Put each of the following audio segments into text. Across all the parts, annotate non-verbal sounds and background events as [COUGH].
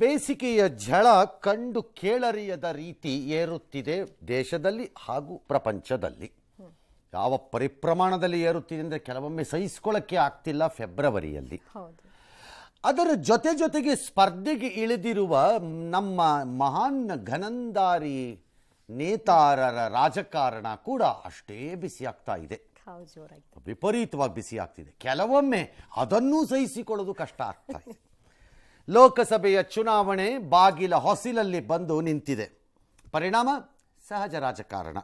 ಬೇಸಿಗೆಯ ಝಳ ಕಂಡು ಕೇಳರಿಯದ ರೀತಿ ಏರುತ್ತಿದೆ ದೇಶದಲ್ಲಿ ಹಾಗೂ ಪ್ರಪಂಚದಲ್ಲಿ ಯಾವ ಪರಿಪ್ರಮಾಣದಲ್ಲಿ ಏರುತ್ತಿದೆ ಅಂದರೆ ಕೆಲವೊಮ್ಮೆ ಸಹಿಸಿಕೊಳ್ಳಕ್ಕೆ ಆಗ್ತಿಲ್ಲ ಫೆಬ್ರವರಿಯಲ್ಲಿ ಅದರ ಜೊತೆ ಜೊತೆಗೆ ಸ್ಪರ್ಧೆಗೆ ಇಳಿದಿರುವ ನಮ್ಮ ಮಹಾನ್ ಘನಂದಾರಿ ನೇತಾರರ ರಾಜಕಾರಣ ಕೂಡ ಅಷ್ಟೇ ಬಿಸಿ ಆಗ್ತಾ ಇದೆ ವಿಪರೀತವಾಗಿ ಬಿಸಿ ಆಗ್ತಿದೆ ಕೆಲವೊಮ್ಮೆ ಅದನ್ನೂ ಸಹಿಸಿಕೊಳ್ಳೋದು ಕಷ್ಟ ಆಗ್ತಾ ಇದೆ ಲೋಕಸಭೆಯ ಚುನಾವಣೆ ಬಾಗಿಲ ಹೊಸಿಲಲ್ಲಿ ಬಂದು ನಿಂತಿದೆ ಪರಿಣಾಮ ಸಹಜ ರಾಜಕಾರಣ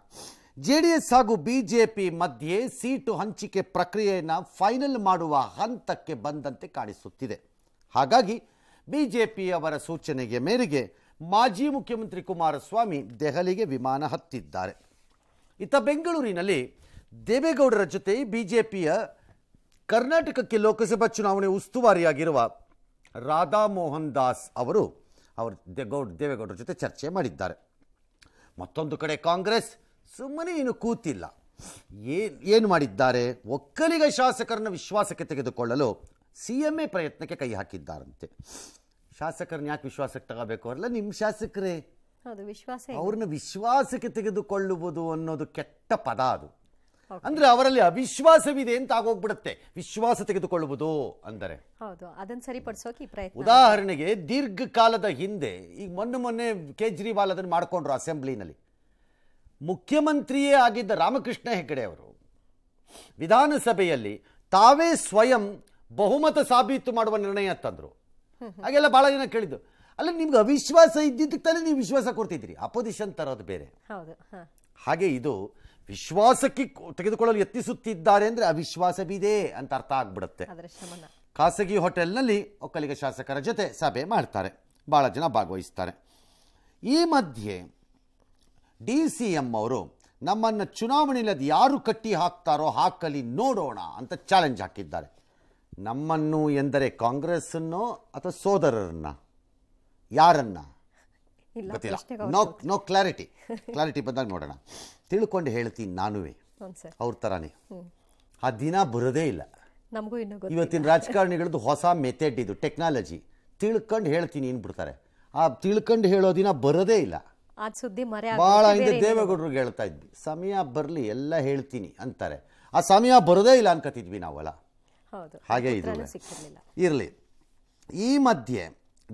ಜೆ ಡಿ ಎಸ್ ಹಾಗೂ ಬಿಜೆಪಿ ಮಧ್ಯೆ ಸೀಟು ಹಂಚಿಕೆ ಪ್ರಕ್ರಿಯೆಯನ್ನು ಫೈನಲ್ ಮಾಡುವ ಹಂತಕ್ಕೆ ಬಂದಂತೆ ಕಾಣಿಸುತ್ತಿದೆ ಹಾಗಾಗಿ ಬಿಜೆಪಿಯವರ ಸೂಚನೆಗೆ ಮೇರೆಗೆ ಮಾಜಿ ಮುಖ್ಯಮಂತ್ರಿ ಕುಮಾರಸ್ವಾಮಿ ದೆಹಲಿಗೆ ವಿಮಾನ ಹತ್ತಿದ್ದಾರೆ ಇತ್ತ ಬೆಂಗಳೂರಿನಲ್ಲಿ ದೇವೇಗೌಡರ ಜೊತೆ ಬಿಜೆಪಿಯ ಕರ್ನಾಟಕಕ್ಕೆ ಲೋಕಸಭಾ ಚುನಾವಣೆ ಉಸ್ತುವಾರಿಯಾಗಿರುವ ರಾಧಾ ಮೋಹನ್ ದಾಸ್ ಅವರು ಅವರು ದೇಗೌಡ ದೇವೇಗೌಡರ ಜೊತೆ ಚರ್ಚೆ ಮಾಡಿದ್ದಾರೆ ಮತ್ತೊಂದು ಕಡೆ ಕಾಂಗ್ರೆಸ್ ಸುಮ್ಮನೆ ಇನ್ನು ಕೂತಿಲ್ಲ ಏನು ಏನು ಮಾಡಿದ್ದಾರೆ ಒಕ್ಕಲಿಗ ಶಾಸಕರನ್ನ ವಿಶ್ವಾಸಕ್ಕೆ ತೆಗೆದುಕೊಳ್ಳಲು ಸಿ ಎಮ್ ಎ ಪ್ರಯತ್ನಕ್ಕೆ ಕೈ ಹಾಕಿದ್ದಾರಂತೆ ಶಾಸಕರನ್ನ ಯಾಕೆ ವಿಶ್ವಾಸಕ್ಕೆ ತಗೋಬೇಕು ಅಲ್ಲ ನಿಮ್ಮ ಶಾಸಕರೇ ಅವ್ರನ್ನ ವಿಶ್ವಾಸಕ್ಕೆ ತೆಗೆದುಕೊಳ್ಳುವುದು ಅನ್ನೋದು ಕೆಟ್ಟ ಪದ ಅದು ಅಂದ್ರೆ ಅವರಲ್ಲಿ ಅವಿಶ್ವಾಸವಿದೆ ಅಂತ ಆಗೋಗ್ಬಿಡತ್ತೆ ವಿಶ್ವಾಸ ತೆಗೆದುಕೊಳ್ಳುವುದು ಅಂದರೆ ಹೌದು ಅದನ್ನ ಸರಿಪಡಿಸೋಕೆ ಪ್ರಯತ್ನ ಉದಾಹರಣೆಗೆ ದೀರ್ಘಕಾಲದ ಹಿಂದೆ ಈಗ ಮೊನ್ನೆ ಮೊನ್ನೆ ಕೇಜ್ರಿವಾಲ್ ಅದನ್ನು ಮಾಡಿಕೊಂಡ್ರು ಅಸೆಂಬ್ಲಿನಲ್ಲಿ ಮುಖ್ಯಮಂತ್ರಿಯೇ ಆಗಿದ್ದ ರಾಮಕೃಷ್ಣ ಹೆಗ್ಗಡೆ ಅವರು ವಿಧಾನಸಭೆಯಲ್ಲಿ ತಾವೇ ಸ್ವಯಂ ಬಹುಮತ ಸಾಬೀತು ಮಾಡುವ ನಿರ್ಣಯ ತಂದ್ರು ಹಾಗೆಲ್ಲ ಬಹಳ ಜನ ಕೇಳಿದ್ದು ಅಲ್ಲ ನಿಮ್ಗೆ ಅವಿಶ್ವಾಸ ಇದ್ದಿದ್ದಕ್ಕೆ ತಾನೇ ನೀವು ವಿಶ್ವಾಸ ಕೊಡ್ತಿದ್ರಿ ಅಪೋಸಿಷನ್ ತರೋದು ಬೇರೆ ಹಾಗೆ ಇದು ವಿಶ್ವಾಸಕ್ಕೆ ತೆಗೆದುಕೊಳ್ಳಲು ಯತ್ನಿಸುತ್ತಿದ್ದಾರೆ ಅಂದರೆ ಅವಿಶ್ವಾಸವಿದೆ ಅಂತ ಅರ್ಥ ಆಗ್ಬಿಡುತ್ತೆ ಖಾಸಗಿ ಹೋಟೆಲ್ನಲ್ಲಿ ಒಕ್ಕಲಿಗ ಶಾಸಕರ ಜೊತೆ ಸಭೆ ಮಾಡ್ತಾರೆ ಭಾಳ ಜನ ಭಾಗವಹಿಸ್ತಾರೆ ಈ ಮಧ್ಯೆ ಡಿ ಸಿ ಎಂ ಅವರು ನಮ್ಮನ್ನು ಚುನಾವಣೆಯಲ್ಲಿ ಯಾರು ಕಟ್ಟಿ ಹಾಕ್ತಾರೋ ಹಾಕಲಿ ನೋಡೋಣ ಅಂತ ಚಾಲೆಂಜ್ ಹಾಕಿದ್ದಾರೆ ನಮ್ಮನ್ನು ಎಂದರೆ ಕಾಂಗ್ರೆಸ್ಸನ್ನು ಅಥವಾ ಸೋದರರನ್ನ ಯಾರನ್ನ ಗೊತ್ತಿಲ್ಲ ನೋ ನೋ ಕ್ಲಾರಿಟಿ ಕ್ಲಾರಿಟಿ ಬಂದಾಗ ನೋಡೋಣ ತಿಳ್ಕೊಂಡು ಹೇಳ್ತೀನಿ ನಾನು ಅವ್ರ ಥರನೇ ಆ ದಿನ ಬರೋದೇ ಇಲ್ಲ ನಮಗೂ ಇವತ್ತಿನ ರಾಜಕಾರಣಿಗಳದ್ದು ಹೊಸ ಮೆಥಡ್ ಇದು ಟೆಕ್ನಾಲಜಿ ತಿಳ್ಕೊಂಡು ಹೇಳ್ತೀನಿ ಏನು ಬಿಡ್ತಾರೆ ಆ ತಿಳ್ಕೊಂಡು ಹೇಳೋ ದಿನ ಬರೋದೇ ಇಲ್ಲ ಸುದ್ದಿ ಭಾಳ ಹಿಂದೆ ದೇವೇಗೌಡರಿಗೆ ಹೇಳ್ತಾ ಇದ್ವಿ ಸಮಯ ಬರಲಿ ಎಲ್ಲ ಹೇಳ್ತೀನಿ ಅಂತಾರೆ ಆ ಸಮಯ ಬರೋದೇ ಇಲ್ಲ ಅನ್ಕೋತಿದ್ವಿ ನಾವಲ್ಲ ಹಾಗೆ ಇದು ಇರಲಿ ಈ ಮಧ್ಯೆ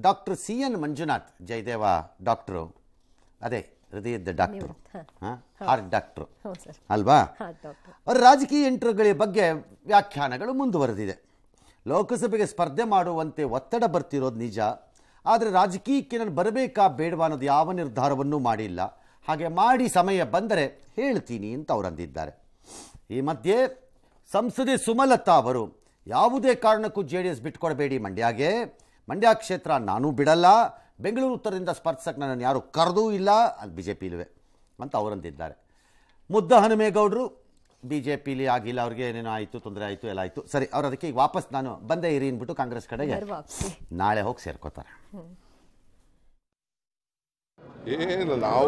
doctor C N Manjunath Jayadeva doctor ಅದೇ ಹೃದಯದ ಡಾಕ್ಟ್ರು ಹಾರ್ಟ್ ಡಾಕ್ಟ್ರು ಅಲ್ವಾ ಅವರ ರಾಜಕೀಯ ಎಂಟ್ರುಗಳ ಬಗ್ಗೆ ವ್ಯಾಖ್ಯಾನಗಳು ಮುಂದುವರೆದಿದೆ ಲೋಕಸಭೆಗೆ ಸ್ಪರ್ಧೆ ಮಾಡುವಂತೆ ಒತ್ತಡ ಬರ್ತಿರೋದು ನಿಜ ಆದರೆ ರಾಜಕೀಯಕ್ಕೆ ನಾನು ಬರಬೇಕಾ ಬೇಡವಾ ಅನ್ನೋದು ಯಾವ ನಿರ್ಧಾರವನ್ನೂ ಮಾಡಿಲ್ಲ ಹಾಗೆ ಮಾಡಿ ಸಮಯ ಬಂದರೆ ಹೇಳ್ತೀನಿ ಅಂತ ಅಂದಿದ್ದಾರೆ ಈ ಮಧ್ಯೆ ಸಂಸದೆ ಸುಮಲತಾ ಅವರು ಯಾವುದೇ ಕಾರಣಕ್ಕೂ ಜೆ ಡಿ ಎಸ್ ಬಿಟ್ಕೊಡಬೇಡಿ ಮಂಡ್ಯಾಗೆ ಮಂಡ್ಯ ಕ್ಷೇತ್ರ ನಾನು ಬಿಡಲ್ಲ ಬೆಂಗಳೂರು ಉತ್ತರದಿಂದ ಸ್ಪರ್ಧಕ್ಕೆ ನನ್ನನ್ನು ಯಾರೂ ಕರೆದೂ ಇಲ್ಲ ಅದು ಬಿ ಜೆ ಪಿ ಇಲ್ವೇ ಅಂತ ಅವರಂತಿದ್ದಾರೆ ಮುದ್ದ ಹನುಮೇಗೌಡರು ಬಿ ಜೆ ಪಿಲಿ ಆಗಿಲ್ಲ ಅವ್ರಿಗೆ ಏನೇನೋ ಆಯಿತು ತೊಂದರೆ ಆಯಿತು ಎಲ್ಲ ಆಯಿತು ಸರಿ ಅವ್ರು ಅದಕ್ಕೆ ಈಗ ವಾಪಸ್ ನಾನು ಬಂದೇ ಇರಿ ಅಂದ್ಬಿಟ್ಟು ಕಾಂಗ್ರೆಸ್ ಕಡೆಗೆ ನಾಳೆ ಹೋಗಿ ಸೇರ್ಕೋತಾರೆ ಏನು ನಾವು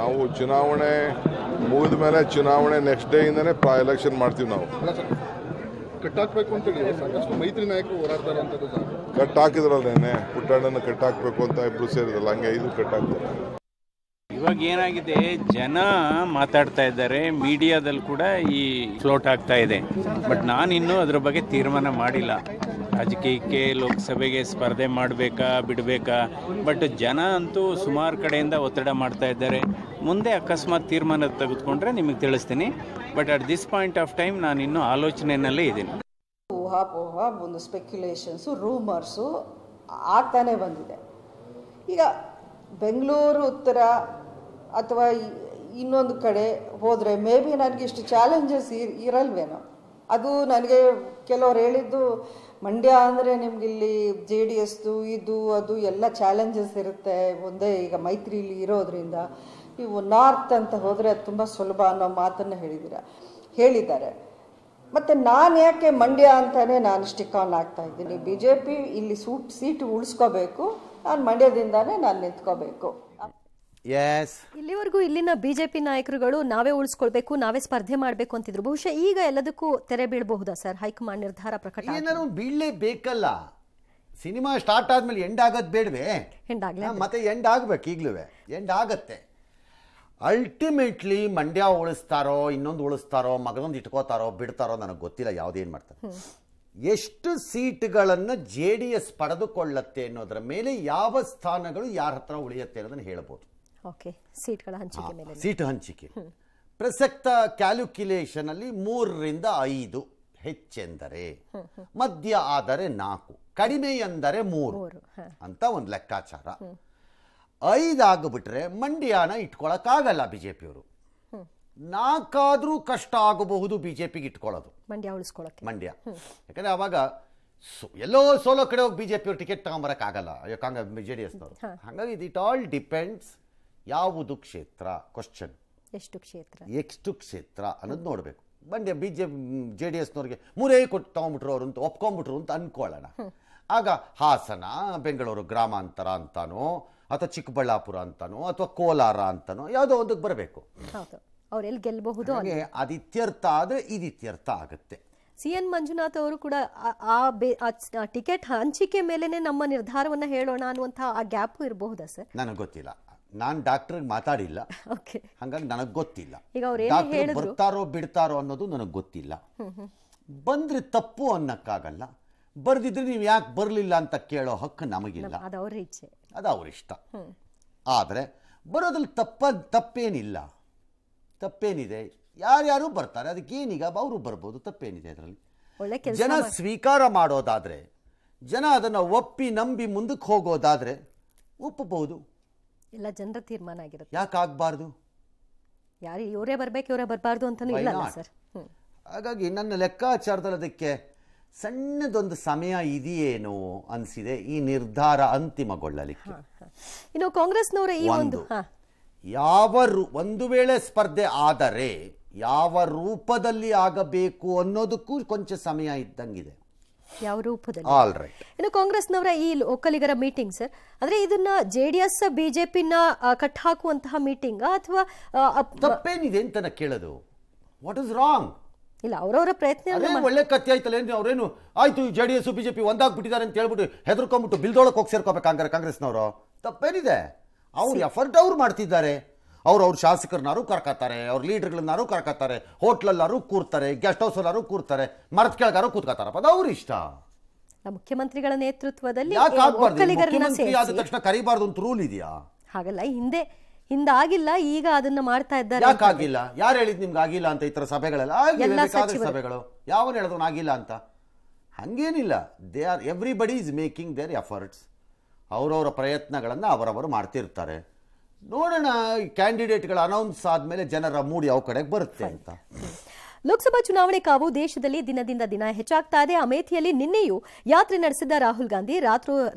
ನಾವು ಚುನಾವಣೆ ಮುಗಿದ ಮೇಲೆ ಚುನಾವಣೆ ನೆಕ್ಸ್ಟ್ ಡೇ ಇಂದನೇ ಎಲೆಕ್ಷನ್ ಮಾಡ್ತೀವಿ ನಾವು ಕಟ್ಟಾಕಬೇಕು ಅಂತೇಳಿ ಸಾಕಷ್ಟು ಮೈತ್ರಿ ನಾಯಕರು ಹೋರಾಡ್ತಾರೆ ಅಂತ ಕಟ್ ಹಾಕಿದ್ರಲ್ಲೇನೆ ಪುಟ್ಟಣ್ಣನ ಕಟ್ ಹಾಕಬೇಕು ಅಂತ ಇಬ್ರು ಸೇರಿದಲ್ಲ ಹಂಗೆ ಐದು ಕಟ್ ಹಾಕಿದ್ರು ಇವಾಗ ಏನಾಗಿದೆ ಜನ ಮಾತಾಡ್ತಾ ಇದ್ದಾರೆ ಮೀಡಿಯಾದಲ್ಲಿ ಕೂಡ ಈ ಫ್ಲೋಟ್ ಆಗ್ತಾ ಇದೆ ಬಟ್ ನಾನು ಇನ್ನೂ ಅದ್ರ ಬಗ್ಗೆ ತೀರ್ಮಾನ ಮಾಡಿಲ್ಲ ರಾಜಕೀಯಕ್ಕೆ ಲೋಕಸಭೆಗೆ ಸ್ಪರ್ಧೆ ಮಾಡಬೇಕಾ ಬಿಡಬೇಕಾ ಬಟ್ ಜನ ಅಂತೂ ಸುಮಾರು ಕಡೆಯಿಂದ ಒತ್ತಡ ಮಾಡ್ತಾ ಇದ್ದಾರೆ ಮುಂದೆ ಅಕಸ್ಮಾತ್ ತೀರ್ಮಾನ ತೆಗೆದುಕೊಂಡ್ರೆ ನಿಮಗೆ ತಿಳಿಸ್ತೀನಿ but at this point of time ನಾನು ಇನ್ನೂ ಆಲೋಚನೆಯಲ್ಲೇ ಇದ್ದೀನಿ ಊಹಾಪೋಹ ಒಂದು ಸ್ಪೆಕ್ಯುಲೇಷನ್ಸು ರೂಮರ್ಸು ಆಗ್ತಾನೆ ಬಂದಿದೆ ಈಗ ಬೆಂಗಳೂರು ಉತ್ತರ ಅಥವಾ ಇನ್ನೊಂದು ಕಡೆ ಹೋದರೆ ಮೇ ಬಿ ನನಗೆ ಇಷ್ಟು ಚಾಲೆಂಜಸ್ ಇರಲ್ವೇನೋ ಅದು ನನಗೆ ಕೆಲವರು ಹೇಳಿದ್ದು ಮಂಡ್ಯ ಅಂದರೆ ನಿಮಗಿಲ್ಲಿ ಜೆ ಡಿ ಎಸ್ದು ಇದು ಅದು ಎಲ್ಲ ಚಾಲೆಂಜಸ್ ಇರುತ್ತೆ ಒಂದೇ ಈಗ ಮೈತ್ರಿಲಿ ಇರೋದ್ರಿಂದ ನೀವು ನಾರ್ತ್ ಅಂತ ಹೋದರೆ ಅದು ತುಂಬ ಸುಲಭ ಅನ್ನೋ ಮಾತನ್ನು ಹೇಳಿದ್ದೀರ ಹೇಳಿದ್ದಾರೆ ಮತ್ತು ನಾನು ಯಾಕೆ ಮಂಡ್ಯ ಅಂತಲೇ ನಾನು ಸ್ಟಿಕ್ ಆನ್ ಆಗ್ತಾ ಇದ್ದೀನಿ ಬಿ ಜೆ ಪಿ ಇಲ್ಲಿ ಸೂಟ್ ಸೀಟ್ ಉಳಿಸ್ಕೋಬೇಕು ನಾನು ಮಂಡ್ಯದಿಂದಾನೇ ನಾನು ನಿಂತ್ಕೋಬೇಕು ಇಲ್ಲಿವರೆಗೂ ಇಲ್ಲಿನ ಬಿಜೆಪಿ ನಾಯಕರುಗಳು ನಾವೇ ಉಳಿಸ್ಕೊಳ್ಬೇಕು ನಾವೇ ಸ್ಪರ್ಧೆ ಮಾಡಬೇಕು ಅಂತಿದ್ರು ಬಹುಶಃ ಈಗ ಎಲ್ಲದಕ್ಕೂ ತೆರೆ ಬೀಳಬಹುದಾ ಸರ್ ಹೈಕಮಾಂಡ್ ನಿರ್ಧಾರ ಪ್ರಕಟ ಏನಾದ್ರು ಸಿನಿಮಾ ಸ್ಟಾರ್ಟ್ ಆದ್ಮೇಲೆ ಎಂಡ್ ಆಗೋದು ಬೇಡವೆ ಎಂಡ್ ಮತ್ತೆ ಎಂಡ್ ಆಗ್ಬೇಕು ಈಗಲೂ ಎಂಡ್ ಆಗತ್ತೆ ಅಲ್ಟಿಮೇಟ್ಲಿ ಮಂಡ್ಯ ಉಳಿಸ್ತಾರೋ ಇನ್ನೊಂದು ಉಳಿಸ್ತಾರೋ ಮಗದೊಂದು ಇಟ್ಕೋತಾರೋ ಬಿಡ್ತಾರೋ ನನಗೆ ಗೊತ್ತಿಲ್ಲ ಯಾವುದೇನು ಮಾಡ್ತಾರೆ ಎಷ್ಟು ಸೀಟ್ಗಳನ್ನು ಜೆ ಡಿ ಎಸ್ ಪಡೆದುಕೊಳ್ಳತ್ತೆ ಅನ್ನೋದರ ಮೇಲೆ ಯಾವ ಸ್ಥಾನಗಳು ಯಾರ ಹತ್ರ ಉಳಿಯುತ್ತೆ ಅನ್ನೋದನ್ನು ಹೇಳ್ಬೋದು ಸೀಟ್ ಹಂಚಿಕೆ ಹಂಚಿಕೆ ಪ್ರಸಕ್ತ ಕ್ಯಾಲ್ಕುಲೇಷನ್ ಅಲ್ಲಿ ಮೂರರಿಂದ ಐದು ಹೆಚ್ಚೆಂದರೆ ಮಧ್ಯ ಆದರೆ ನಾಲ್ಕು ಕಡಿಮೆ ಎಂದರೆ ಮೂರು ಅಂತ ಒಂದು ಲೆಕ್ಕಾಚಾರ ಐದಾಗ್ಬಿಟ್ರೆ ಮಂಡ್ಯನ ಇಟ್ಕೊಳಕ್ಕಾಗಲ್ಲ ಬಿಜೆಪಿಯವರು ನಾಲ್ಕಾದ್ರೂ ಕಷ್ಟ ಆಗಬಹುದು ಬಿಜೆಪಿಗೆ ಇಟ್ಕೊಳ್ಳೋದು ಮಂಡ್ಯ ಉಳಿಸ್ಕೊಳ್ಳೋಕೆ ಮಂಡ್ಯ ಯಾಕಂದ್ರೆ ಅವಾಗ ಎಲ್ಲೋ ಸೋಲೋ ಕಡೆ ಹೋಗಿ ಬಿಜೆಪಿಯವ್ರು ಟಿಕೆಟ್ ತಗೊಂಬರಕ್ಕಾಗಲ್ಲ ಯಾಕಂದ್ರೆ ಜೆ ಡಿ ಎಸ್ನವರು ಹಾಗಾಗಿ ಇಟ್ ಆಲ್ ಡಿಪೆಂಡ್ಸ್ ಯಾವುದು ಕ್ಷೇತ್ರ ಕ್ವಶನ್ ಎಷ್ಟು ಕ್ಷೇತ್ರ ಎಷ್ಟು ಕ್ಷೇತ್ರ ಅನ್ನೋದು ನೋಡಬೇಕು ಬಂದೆ ಬಿ ಜೆ ಜೆ ಡಿ ಎಸ್ನವ್ರಿಗೆ ಮೂರೇ ಕೊಟ್ಟು ತಗೊಂಬಿಟ್ರು ಅವರು ಅಂತ ಒಪ್ಕೊಂಬಿಟ್ರು ಅಂತ ಅಂದ್ಕೊಳ್ಳೋಣ ಆಗ ಹಾಸನ ಬೆಂಗಳೂರು ಗ್ರಾಮಾಂತರ ಅಂತಾನೋ ಅಥವಾ ಚಿಕ್ಕಬಳ್ಳಾಪುರ ಅಂತಾನೋ ಅಥವಾ ಕೋಲಾರ ಅಂತಾನೋ ಯಾವುದೋ ಒಂದಕ್ಕೆ ಬರಬೇಕು ಅವರೆಲ್ಲಿ ಗೆಲ್ಲಬಹುದು ಅದು ಇತ್ಯರ್ಥ ಆದರೆ ಇದು ಇತ್ಯರ್ಥ ಆಗುತ್ತೆ ಸಿ ಎನ್ ಮಂಜುನಾಥ್ ಅವರು ಕೂಡ ಆ ಟಿಕೆಟ್ ಹಂಚಿಕೆ ಮೇಲೆನೆ ನಮ್ಮ ನಿರ್ಧಾರವನ್ನು ಹೇಳೋಣ ಅನ್ನುವಂಥ ಆ ಗ್ಯಾಪ್ ಇರಬಹುದಾ ಸರ್ ನನಗೆ ಗೊತ್ತಿಲ್ಲ ನಾನು ಡಾಕ್ಟರ್ಗೆ ಮಾತಾಡಿಲ್ಲ ಹಾಗಾಗಿ ನನಗೆ ಗೊತ್ತಿಲ್ಲ ಡಾಕ್ಟರ್ ಬರ್ತಾರೋ ಬಿಡ್ತಾರೋ ಅನ್ನೋದು ನನಗೆ ಗೊತ್ತಿಲ್ಲ ಬಂದ್ರೆ ತಪ್ಪು ಅನ್ನಕ್ಕಾಗಲ್ಲ ಬರ್ದಿದ್ರೆ ನೀವು ಯಾಕೆ ಬರಲಿಲ್ಲ ಅಂತ ಕೇಳೋ ಹಕ್ಕು ನಮಗಿಲ್ಲ ಅದು ಅವ್ರ ಇಷ್ಟ ಆದರೆ ಬರೋದ್ರಲ್ಲಿ ತಪ್ಪ ತಪ್ಪೇನಿಲ್ಲ ತಪ್ಪೇನಿದೆ ಯಾರ್ಯಾರು ಬರ್ತಾರೆ ಅದಕ್ಕೇನೀಗ ಅವರು ಬರ್ಬೋದು ತಪ್ಪೇನಿದೆ ಅದರಲ್ಲಿ ಜನ ಸ್ವೀಕಾರ ಮಾಡೋದಾದ್ರೆ ಜನ ಅದನ್ನು ಒಪ್ಪಿ ನಂಬಿ ಮುಂದಕ್ಕೆ ಹೋಗೋದಾದರೆ ಒಪ್ಪಬಹುದು ಎಲ್ಲ ಜನರ ತೀರ್ಮಾನ ಆಗಿರುತ್ತೆ ಯಾಕೆ ಆಗಬಾರ್ದು ಯಾರು ಇವರೇ ಬರಬೇಕು ಇವರೇ ಬರಬಾರ್ದು ಅಂತಲೂ ಇಲ್ಲ ಸರ್ ಹಾಗಾಗಿ ನನ್ನ ಲೆಕ್ಕಾಚಾರದಲ್ಲಿ ಅದಕ್ಕೆ ಸಣ್ಣದೊಂದು ಸಮಯ ಇದೆಯೇನು ಅನಿಸಿದೆ ಈ ನಿರ್ಧಾರ ಅಂತಿಮಗೊಳ್ಳಲಿಕ್ಕೆ ಇನ್ನು ಕಾಂಗ್ರೆಸ್ನವರ ಈ ಒಂದು ಯಾವ ಒಂದು ವೇಳೆ ಸ್ಪರ್ಧೆ ಆದರೆ ಯಾವ ರೂಪದಲ್ಲಿ ಆಗಬೇಕು ಅನ್ನೋದಕ್ಕೂ ಕೊಂಚ ಸಮಯ ಇದ್ದಂಗಿದೆ ಯಾವ ರೂಪದಲ್ಲಿ ಇನ್ನು ಕಾಂಗ್ರೆಸ್ನವರ ಈ ಒಕ್ಕಲಿಗರ ಮೀಟಿಂಗ್ ಸರ್ ಅಂದ್ರೆ ಇದನ್ನ ಜೆಡಿಎಸ್ ಬಿಜೆಪಿನ ಕಟ್ ಹಾಕುವಂತಹ ಮೀಟಿಂಗ್ ಅಥವಾ ತಪ್ಪೇನಿದೆ ಅಂತ ಕೇಳೋದು ವಾಟ್ ಇಸ್ ರಾಂಗ್ ಇಲ್ಲ ಅವರವರ ಪ್ರಯತ್ನ ಒಳ್ಳೆ ಕತ್ತಿ ಆಯ್ತಲ್ಲ ಏನು ಅವರೇನು ಆಯ್ತು ಜೆ ಡಿ ಎಸ್ ಬಿಜೆಪಿ ಒಂದಾಗ್ಬಿಟ್ಟಿದ್ದಾರೆ ಅಂತ ಹೇಳ್ಬಿಟ್ಟು ಹೆದರ್ಕೊಂಡ್ಬಿಟ್ಟು ಬಿಲ್ದೊಳಕ್ಕೆ ಹೋಗಿ ಸೇರ್ಕೋಬೇಕು ಕಾಂಗ್ರೆಸ್ನವರು ತಪ್ಪೇನಿದೆ ಅವ್ರು ಎಫರ್ಟ್ ಅವ್ರು ಮಾಡ್ತಿದ್ದಾರೆ ಅವ್ರು ಅವ್ರ ಶಾಸಕರನ್ನಾರು ಕರ್ಕತ್ತಾರೆ ಅವ್ರ ಲೀಡರ್ಗಳನ್ನಾರು ಕರ್ಕತ್ತಾರೆ ಹೋಟ್ಲಲ್ಲಾರು ಕೂರ್ತಾರೆ ಗೆಸ್ಟ್ ಅಲ್ಲಾರು ಕೂರ್ತಾರೆ ಮರದ ಕೆಳಗಾರು ಕೂತ್ಕತ್ತಾರಪ್ಪ ಅದು ಅವ್ರ ಇಷ್ಟ ಮುಖ್ಯಮಂತ್ರಿಗಳ ನೇತೃತ್ವದಲ್ಲಿ ಆದ ತಕ್ಷಣ ಕರಿಬಾರ್ದು ಅಂತ ರೂಲ್ ಇದೆಯಾ ಹಾಗಲ್ಲ ಹಿಂದೆ ಹಿಂದಾಗಿಲ್ಲ ಈಗ ಅದನ್ನ ಮಾಡ್ತಾ ಇದ್ದಾರೆ ಯಾಕಾಗಿಲ್ಲ ಯಾರು ಹೇಳಿದ್ ನಿಮ್ಗೆ ಆಗಿಲ್ಲ ಅಂತ ಈ ತರ ಸಭೆಗಳೆಲ್ಲ ಸಭೆಗಳು ಯಾವ ಹೇಳಿದ್ರು ಆಗಿಲ್ಲ ಅಂತ ಹಂಗೇನಿಲ್ಲ they are everybody is making their efforts ಅವರವರ ಪ್ರಯತ್ನಗಳನ್ನ ಅವರವರು ಮಾಡ್ತಿರ್ತಾರೆ ನೋಡೋಣ ಕ್ಯಾಂಡಿಡೇಟ್ಗಳು ಅನೌನ್ಸ್ ಆದಮೇಲೆ ಜನರ ಮೂಡಿ ಯಾವ ಕಡೆಗೆ ಬರುತ್ತೆ ಅಂತ ಲೋಕಸಭಾ ಚುನಾವಣೆ ಕಾವು ದೇಶದಲ್ಲಿ ದಿನದಿಂದ ದಿನ ಹೆಚ್ಚಾಗ್ತಾ ಇದೆ ಅಮೇಥಿಯಲ್ಲಿ ನಿನ್ನೆಯೂ ಯಾತ್ರೆ ನಡೆಸಿದ ರಾಹುಲ್ ಗಾಂಧಿ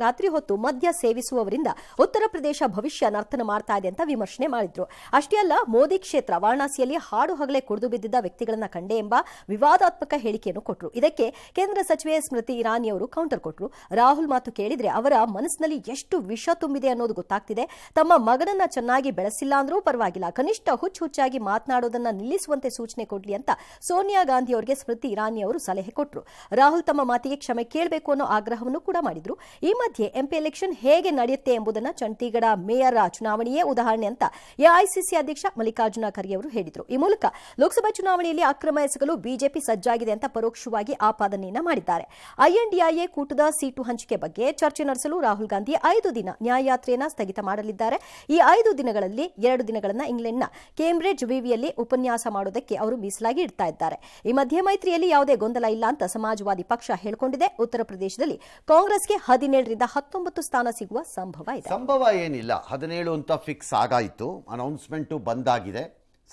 ರಾತ್ರಿ ಹೊತ್ತು ಮದ್ಯ ಸೇವಿಸುವವರಿಂದ ಉತ್ತರ ಪ್ರದೇಶ ಭವಿಷ್ಯ ನರ್ತನ ಮಾಡ್ತಾ ಇದೆ ಅಂತ ವಿಮರ್ಶನೆ ಮಾಡಿದ್ರು ಅಷ್ಟೇ ಅಲ್ಲ ಮೋದಿ ಕ್ಷೇತ್ರ ವಾರಣಾಸಿಯಲ್ಲಿ ಹಾಡು ಹಗಲೇ ಕುಡಿದು ಬಿದ್ದಿದ್ದ ವ್ಯಕ್ತಿಗಳನ್ನ ಕಂಡೆ ಎಂಬ ವಿವಾದಾತ್ಮಕ ಹೇಳಿಕೆಯನ್ನು ಕೊಟ್ಟರು ಇದಕ್ಕೆ ಕೇಂದ್ರ ಸಚಿವೆ ಸ್ಮೃತಿ ಇರಾನಿ ಅವರು ಕೌಂಟರ್ ಕೊಟ್ಟರು ರಾಹುಲ್ ಮಾತು ಕೇಳಿದ್ರೆ ಅವರ ಮನಸ್ಸಿನಲ್ಲಿ ಎಷ್ಟು ವಿಷ ತುಂಬಿದೆ ಅನ್ನೋದು ಗೊತ್ತಾಗ್ತಿದೆ ತಮ್ಮ ಮಗನನ್ನ ಚೆನ್ನಾಗಿ ಬೆಳೆಸಿಲ್ಲ ಅಂದ್ರೂ ಪರವಾಗಿಲ್ಲ ಕನಿಷ್ಠ ಹುಚ್ಚು ಹುಚ್ಚಾಗಿ ಮಾತನಾಡೋದನ್ನ ನಿಲ್ಲಿಸುವಂತೆ ಸೂಚನೆ ಕೊಡ್ಲಿ ಅಂತ ಸೋನಿಯಾ ಗಾಂಧಿ ಅವರಿಗೆ ಸ್ಮೃತಿ ಇರಾನಿ ಅವರು ಸಲಹೆ ಕೊಟ್ಟರು ರಾಹುಲ್ ತಮ್ಮ ಮಾತಿಗೆ ಕ್ಷಮೆ ಕೇಳಬೇಕು ಅನ್ನೋ ಆಗ್ರಹವನ್ನು ಕೂಡ ಮಾಡಿದ್ರು ಈ ಮಧ್ಯೆ ಎಂಪಿ ಎಲೆಕ್ಷನ್ ಹೇಗೆ ನಡೆಯುತ್ತೆ ಎಂಬುದನ್ನು ಚಂಡೀಗಢ ಮೇಯರ್ ಚುನಾವಣೆಯೇ ಉದಾಹರಣೆ ಅಂತ ಎಐಸಿಸಿ ಅಧ್ಯಕ್ಷ ಮಲ್ಲಿಕಾರ್ಜುನ ಖರ್ಗೆ ಅವರು ಹೇಳಿದರು ಈ ಮೂಲಕ ಲೋಕಸಭಾ ಚುನಾವಣೆಯಲ್ಲಿ ಅಕ್ರಮ ಎಸಗಲು ಬಿಜೆಪಿ ಸಜ್ಜಾಗಿದೆ ಅಂತ ಪರೋಕ್ಷವಾಗಿ ಆಪಾದನೆಯನ್ನ ಮಾಡಿದ್ದಾರೆ ಐಎನ್ಡಿಐಎ ಕೂಟದ ಸೀಟು ಹಂಚಿಕೆ ಬಗ್ಗೆ ಚರ್ಚೆ ನಡೆಸಲು ರಾಹುಲ್ ಗಾಂಧಿ ಐದು ದಿನ ನ್ಯಾಯಯಾತ್ರೆಯನ್ನು ಸ್ಥಗಿತ ಮಾಡಲಿದ್ದಾರೆ ಈ ಐದು ದಿನಗಳಲ್ಲಿ ಎರಡು ದಿನಗಳನ್ನು ಇಂಗ್ಲೆಂಡ್ನ ಕೇಂಬ್ರಿಡ್ಜ್ ವಿವಿಯಲ್ಲಿ ಉಪನ್ಯಾಸ ಮಾಡೋದಕ್ಕೆ ಅವರು ಮೀಸಲಾಗಿ ಇಡ್ತಾರೆ ಮಾಡ್ತಾ ಇದ್ದಾರೆ ಈ ಮಧ್ಯೆ ಮೈತ್ರಿಯಲ್ಲಿ ಯಾವುದೇ ಗೊಂದಲ ಇಲ್ಲ ಅಂತ ಸಮಾಜವಾದಿ ಪಕ್ಷ ಹೇಳಿಕೊಂಡಿದೆ ಉತ್ತರ ಪ್ರದೇಶದಲ್ಲಿ ಕಾಂಗ್ರೆಸ್ಗೆ ಹದಿನೇಳರಿಂದ ಹತ್ತೊಂಬತ್ತು ಸ್ಥಾನ ಸಿಗುವ ಸಂಭವ ಇದೆ ಸಂಭವ ಏನಿಲ್ಲ ಹದಿನೇಳು ಅಂತ ಫಿಕ್ಸ್ ಆಗಾಯಿತು ಅನೌನ್ಸ್ಮೆಂಟು ಬಂದಾಗಿದೆ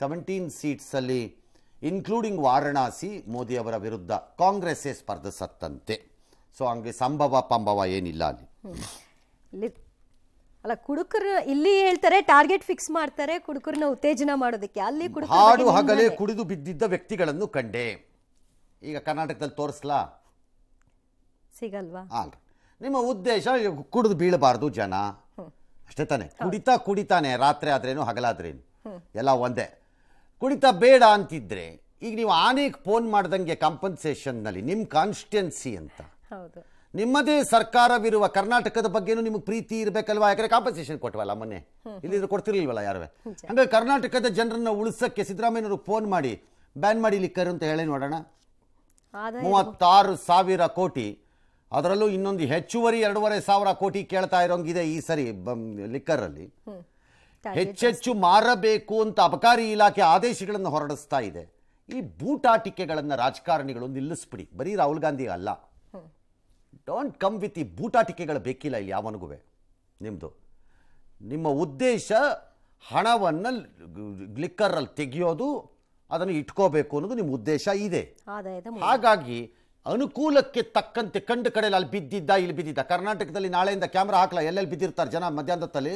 ಸೆವೆಂಟೀನ್ ಅಲ್ಲಿ ಇನ್ಕ್ಲೂಡಿಂಗ್ ವಾರಣಾಸಿ ಮೋದಿ ಅವರ ವಿರುದ್ಧ ಕಾಂಗ್ರೆಸ್ಸೇ ಸ್ಪರ್ಧಿಸತ್ತಂತೆ ಸೊ ಹಂಗೆ ಸಂಭವ ಪಂಭವ ಏನಿಲ್ಲ ಅಲ್ಲಿ ಅಲ್ಲ ಕುಡುಕರು ಇಲ್ಲಿ ಹೇಳ್ತಾರೆ ಟಾರ್ಗೆಟ್ ಫಿಕ್ಸ್ ಮಾಡ್ತಾರೆ ಕುಡುಕರನ್ನ ಉತ್ತೇಜನ ಮಾಡೋದಕ್ಕೆ ಅಲ್ಲಿ ಹಾಡು ಹಗಲೇ ಕುಡಿದು ಬಿದ್ದಿದ್ದ ವ್ಯಕ್ತಿಗಳನ್ನು ಕಂಡೆ ಈಗ ಕರ್ನಾಟಕದಲ್ಲಿ ತೋರಿಸ್ಲಾ ಸಿಗಲ್ವಾ ನಿಮ್ಮ ಉದ್ದೇಶ ಕುಡಿದು ಬೀಳಬಾರ್ದು ಜನ ಅಷ್ಟೇ ತಾನೆ ಕುಡಿತಾ ಕುಡಿತಾನೆ ರಾತ್ರಿ ಆದ್ರೇನು ಹಗಲಾದ್ರೇನು ಎಲ್ಲ ಒಂದೇ ಕುಡಿತಾ ಬೇಡ ಅಂತಿದ್ರೆ ಈಗ ನೀವು ಆನೆಗೆ ಫೋನ್ ಮಾಡ್ದಂಗೆ ನಲ್ಲಿ ನಿಮ್ಮ ಕಾನ್ಸ್ಟಿಟ್ಯನ್ಸಿ ಅಂತ ಹೌದು ನಿಮ್ಮದೇ ಸರ್ಕಾರವಿರುವ ಕರ್ನಾಟಕದ ಬಗ್ಗೆನೂ ನಿಮಗೆ ಪ್ರೀತಿ ಇರಬೇಕಲ್ವಾ ಯಾಕಂದ್ರೆ ಕಾಂಪನ್ಸೇಷನ್ ಕೊಟ್ಟವಲ್ಲ ಮೊನ್ನೆ ಇಲ್ಲಿ ಕೊಡ್ತಿರ್ಲಿಲ್ವಲ್ಲ ಯಾರೇ ಹಂಗಾಗಿ ಕರ್ನಾಟಕದ ಜನರನ್ನ ಉಳಿಸಕ್ಕೆ ಸಿದ್ದರಾಮಯ್ಯನವರು ಫೋನ್ ಮಾಡಿ ಬ್ಯಾನ್ ಮಾಡಿ ಲಿಕ್ಕರ್ ಅಂತ ಹೇಳಿ ನೋಡೋಣ ಮೂವತ್ತಾರು ಸಾವಿರ ಕೋಟಿ ಅದರಲ್ಲೂ ಇನ್ನೊಂದು ಹೆಚ್ಚುವರಿ ಎರಡೂವರೆ ಸಾವಿರ ಕೋಟಿ ಕೇಳ್ತಾ ಇರೋಂಗಿದೆ ಈ ಸರಿ ಅಲ್ಲಿ ಹೆಚ್ಚೆಚ್ಚು ಮಾರಬೇಕು ಅಂತ ಅಬಕಾರಿ ಇಲಾಖೆ ಆದೇಶಗಳನ್ನು ಹೊರಡಿಸ್ತಾ ಇದೆ ಈ ಬೂಟಾಟಿಕೆಗಳನ್ನು ರಾಜಕಾರಣಿಗಳು ನಿಲ್ಲಿಸ್ಬಿಡಿ ಬರೀ ರಾಹುಲ್ ಗಾಂಧಿ ಅಲ್ಲ ಡೋಂಟ್ ಕಮ್ ವಿತ್ ಈ ಬೂಟಾಟಿಕೆಗಳು ಬೇಕಿಲ್ಲ ಇಲ್ಲಿ ಯಾವನಿಗೂ ನಿಮ್ಮದು ನಿಮ್ಮ ಉದ್ದೇಶ ಹಣವನ್ನು ಗ್ಲಿಕ್ಕರಲ್ಲಿ ತೆಗೆಯೋದು ಅದನ್ನು ಇಟ್ಕೋಬೇಕು ಅನ್ನೋದು ನಿಮ್ಮ ಉದ್ದೇಶ ಇದೆ ಹಾಗಾಗಿ ಅನುಕೂಲಕ್ಕೆ ತಕ್ಕಂತೆ ಕಂಡು ಕಡೆಯಲ್ಲಿ ಅಲ್ಲಿ ಬಿದ್ದಿದ್ದ ಇಲ್ಲಿ ಬಿದ್ದಿದ್ದ ಕರ್ನಾಟಕದಲ್ಲಿ ನಾಳೆಯಿಂದ ಕ್ಯಾಮ್ರಾ ಹಾಕಲ್ಲ ಎಲ್ಲೆಲ್ಲಿ ಬಿದ್ದಿರ್ತಾರೆ ಜನ ಮಧ್ಯಾಹ್ನದಲ್ಲಿ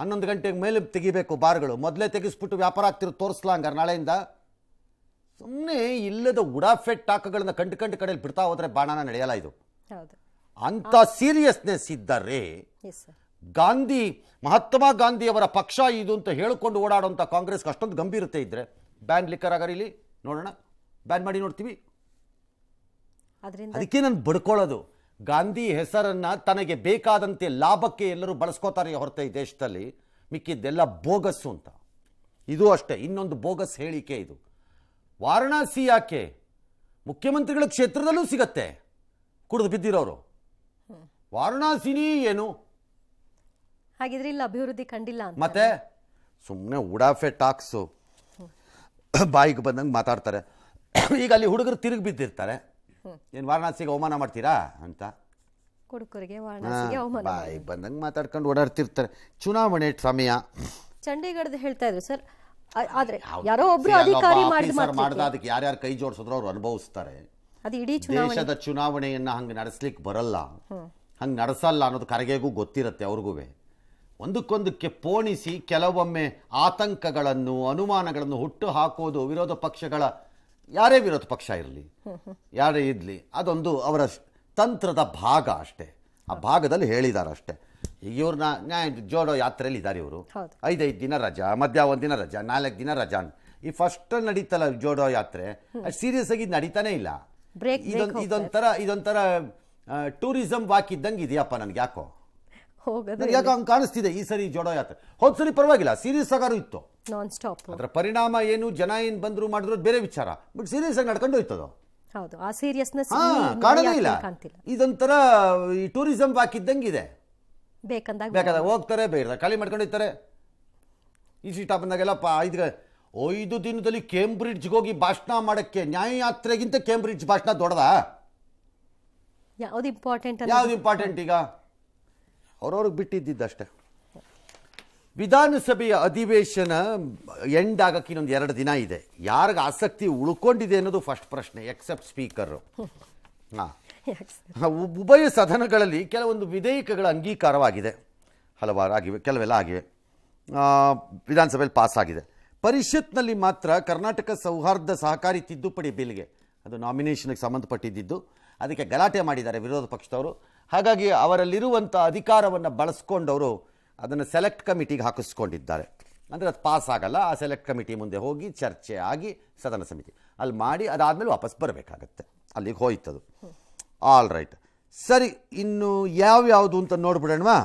ಹನ್ನೊಂದು ಗಂಟೆಗೆ ಮೇಲೆ ತೆಗಿಬೇಕು ಬಾರ್ಗಳು ಮೊದಲೇ ತೆಗೆಸ್ಬಿಟ್ಟು ವ್ಯಾಪಾರ ಆಗ್ತಿರೋ ತೋರಿಸ್ಲಾಂಗಾರೆ ನಾಳೆಯಿಂದ ಸುಮ್ಮನೆ ಇಲ್ಲದ ಉಡಾಫೆಟ್ ಟಾಕಗಳನ್ನ ಕಂಡು ಕಂಡು ಕಡೆಯಲ್ಲಿ ಬಿಡ್ತಾ ಹೋದ್ರೆ ಬಾಣನ ನಡೆಯಲ್ಲ ಇದು ಅಂತ ಸೀರಿಯಸ್ನೆಸ್ ಇದ್ದರೆ ಗಾಂಧಿ ಮಹಾತ್ಮ ಗಾಂಧಿಯವರ ಪಕ್ಷ ಇದು ಅಂತ ಹೇಳಿಕೊಂಡು ಓಡಾಡುವಂತ ಕಾಂಗ್ರೆಸ್ ಅಷ್ಟೊಂದು ಗಂಭೀರತೆ ಇದ್ದರೆ ಬ್ಯಾನ್ ಲಿಕ್ಕರ್ ಆಗರಿಲಿ ನೋಡೋಣ ಬ್ಯಾನ್ ಮಾಡಿ ನೋಡ್ತೀವಿ ಅದಕ್ಕೆ ನಾನು ಬಡ್ಕೊಳ್ಳೋದು ಗಾಂಧಿ ಹೆಸರನ್ನ ತನಗೆ ಬೇಕಾದಂತೆ ಲಾಭಕ್ಕೆ ಎಲ್ಲರೂ ಬಳಸ್ಕೋತಾರೆ ಹೊರತ ಈ ದೇಶದಲ್ಲಿ ಮಿಕ್ಕಿದ್ದೆಲ್ಲ ಬೋಗಸ್ಸು ಅಂತ ಇದು ಅಷ್ಟೇ ಇನ್ನೊಂದು ಬೋಗಸ್ ಹೇಳಿಕೆ ಇದು ವಾರಣಾಸಿ ಯಾಕೆ ಮುಖ್ಯಮಂತ್ರಿಗಳ ಕ್ಷೇತ್ರದಲ್ಲೂ ಸಿಗತ್ತೆ ಕುಡಿದು ಬಿದ್ದಿರೋರು ವಾರಣಾಸಿನಿ ಏನು ಹಾಗಿದ್ರೆ ಇಲ್ಲ ಅಭಿವೃದ್ಧಿ ಕಂಡಿಲ್ಲ ಮತ್ತೆ ಸುಮ್ಮನೆ ಉಡಾಫೆ ಟಾಕ್ಸ್ ಬಾಯಿಗೆ ಬಂದಂಗೆ ಮಾತಾಡ್ತಾರೆ ಈಗ ಅಲ್ಲಿ ಹುಡುಗರು ತಿರುಗಿ ಬಿದ್ದಿರ್ತಾರೆ ಏನು ವಾರಣಾಸಿಗೆ ಅವಮಾನ ಮಾಡ್ತೀರಾ ಅಂತ ಬಾಯಿಗೆ ಬಂದಂಗೆ ಮಾತಾಡ್ಕೊಂಡು ಓಡಾಡ್ತಿರ್ತಾರೆ ಚುನಾವಣೆ ಸಮಯ ಚಂಡೀಗಢದ ಹೇಳ್ತಾ ಇದ್ರು ಸರ್ ಆದ್ರೆ ಯಾರೋ ಒಬ್ರು ಅಧಿಕಾರಿ ಮಾಡಿದ ಯಾರ್ಯಾರು ಕೈ ಜೋಡಿಸಿದ್ರು ಅವ್ರು ಅನುಭವಿಸ್ತಾರೆ ಅದು ದೇಶದ ಚುನಾವಣೆಯನ್ನ ಹಂಗೆ ನಡೆಸ್ಲಿಕ್ಕೆ ಬರಲ್ಲ ಹಂಗ ನಡೆಸಲ್ಲ ಅನ್ನೋದು ಕರೆಗೆಗೂ ಗೊತ್ತಿರತ್ತೆ ಅವ್ರಿಗೂ ಒಂದಕ್ಕೊಂದಕ್ಕೆ ಪೋಣಿಸಿ ಕೆಲವೊಮ್ಮೆ ಆತಂಕಗಳನ್ನು ಅನುಮಾನಗಳನ್ನು ಹುಟ್ಟು ಹಾಕೋದು ವಿರೋಧ ಪಕ್ಷಗಳ ಯಾರೇ ವಿರೋಧ ಪಕ್ಷ ಇರಲಿ ಯಾರೇ ಇರಲಿ ಅದೊಂದು ಅವರ ತಂತ್ರದ ಭಾಗ ಅಷ್ಟೇ ಆ ಭಾಗದಲ್ಲಿ ಹೇಳಿದ್ದಾರೆ ಅಷ್ಟೇ ಈಗ ಇವ್ರನ್ನ ನ್ಯಾಯ ಜೋಡೋ ಯಾತ್ರೆಯಲ್ಲಿ ಇದ್ದಾರೆ ಇವರು ಐದೈದು ದಿನ ರಜಾ ಮಧ್ಯ ಒಂದು ದಿನ ರಜಾ ನಾಲ್ಕು ದಿನ ರಜಾ ಈ ಫಸ್ಟ್ ನಡೀತಲ್ಲ ಜೋಡೋ ಯಾತ್ರೆ ಸೀರಿಯಸ್ ಆಗಿ ನಡೀತಾನೆ ಇಲ್ಲ ಇದೊಂದು ಇದೊಂಥರ ಇದೊಂಥರ ಟೂರಿಸಂ ಇದ್ದಂಗೆ ಇದೆಯಪ್ಪ ನನಗೆ ಯಾಕೋ ಯಾಕೋ ಹಂಗೆ ಕಾಣಿಸ್ತಿದೆ ಈ ಸರಿ ಜೋಡೋ ಯಾತ್ರೆ ಹೋದ್ ಸರಿ ಪರವಾಗಿಲ್ಲ ಸೀರಿಯಸ್ ಆಗಾರು ಇತ್ತು ನಾನ್ ಅದರ ಪರಿಣಾಮ ಏನು ಜನ ಏನು ಬಂದ್ರು ಮಾಡಿದ್ರು ಬೇರೆ ವಿಚಾರ ಬಟ್ ಸೀರಿಯಸ್ ಆಗಿ ನಡ್ಕೊಂಡು ಹೋಯ್ತದೋ ಹೌದು ಆ ಸೀರಿಯಸ್ನೆಸ್ ಕಾಣದೇ ಇಲ್ಲ ಇದೊಂಥರ ಈ ಟೂರಿಸಂ ವಾಕಿದ್ದಂಗೆ ಇದೆ ಬೇಕಂದಾಗ ಬೇಕಾದಾಗ ಹೋಗ್ತಾರೆ ಬೇಡ ಖಾಲಿ ಮಾಡ್ಕೊಂಡಿರ್ತಾರೆ ಈ ಸಿ ಟಾಪನ್ದಾಗೆಲ್ಲ ಐದು ಐದು ದಿನದಲ್ಲಿ ಕೇಂಬ್ರಿಡ್ಜ್ಗೆ ಹೋಗಿ ಭಾಷಣ ಮಾಡೋಕ್ಕೆ ನ್ಯಾಯಯಾತ್ರೆಗಿಂತ ಕೇಂಬ್ರಿಡ್ಜ್ ಭಾಷಣ ದೊಡ್ಡದಾ ಯಾವ್ದು ಇಂಪಾರ್ಟೆಂಟ್ ಯಾವ್ದು ಇಂಪಾರ್ಟೆಂಟ್ ಈಗ ಅವ್ರವ್ರಿಗೆ ಬಿಟ್ಟಿದ್ದಷ್ಟೇ ವಿಧಾನಸಭೆಯ ಅಧಿವೇಶನ ಎಂಡ್ ಆಗಕ್ಕೆ ಇನ್ನೊಂದು ಎರಡು ದಿನ ಇದೆ ಯಾರಿಗ ಆಸಕ್ತಿ ಉಳ್ಕೊಂಡಿದೆ ಅನ್ನೋದು ಫಸ್ಟ್ ಪ್ರಶ್ನೆ ಎಕ್ಸೆಪ್ಟ್ ಸ್ಪೀಕರ್ ಹಾಂ [LAUGHS] ಉಭಯ ಸದನಗಳಲ್ಲಿ ಕೆಲವೊಂದು ವಿಧೇಯಕಗಳ ಅಂಗೀಕಾರವಾಗಿದೆ ಹಲವಾರು ಆಗಿವೆ ಕೆಲವೆಲ್ಲ ಆಗಿವೆ ವಿಧಾನಸಭೆಯಲ್ಲಿ ಪಾಸ್ ಆಗಿದೆ ಪರಿಷತ್ನಲ್ಲಿ ಮಾತ್ರ ಕರ್ನಾಟಕ ಸೌಹಾರ್ದ ಸಹಕಾರಿ ತಿದ್ದುಪಡಿ ಬಿಲ್ಗೆ ಅದು ನಾಮಿನೇಷನ್ಗೆ ಸಂಬಂಧಪಟ್ಟಿದ್ದು ಅದಕ್ಕೆ ಗಲಾಟೆ ಮಾಡಿದ್ದಾರೆ ವಿರೋಧ ಪಕ್ಷದವರು ಹಾಗಾಗಿ ಅವರಲ್ಲಿರುವಂಥ ಅಧಿಕಾರವನ್ನು ಬಳಸ್ಕೊಂಡವರು ಅದನ್ನು ಸೆಲೆಕ್ಟ್ ಕಮಿಟಿಗೆ ಹಾಕಿಸ್ಕೊಂಡಿದ್ದಾರೆ ಅಂದರೆ ಅದು ಪಾಸ್ ಆಗಲ್ಲ ಆ ಸೆಲೆಕ್ಟ್ ಕಮಿಟಿ ಮುಂದೆ ಹೋಗಿ ಚರ್ಚೆ ಆಗಿ ಸದನ ಸಮಿತಿ ಅಲ್ಲಿ ಮಾಡಿ ಅದಾದಮೇಲೆ ವಾಪಸ್ ಬರಬೇಕಾಗತ್ತೆ ಅಲ್ಲಿಗೆ ಹೋಯ್ತದು ಆಲ್ ರೈಟ್ ಸರಿ ಇನ್ನು ಯಾವ್ಯಾವುದು ಅಂತ ನೋಡ್ಬಿಡೋಣವಾ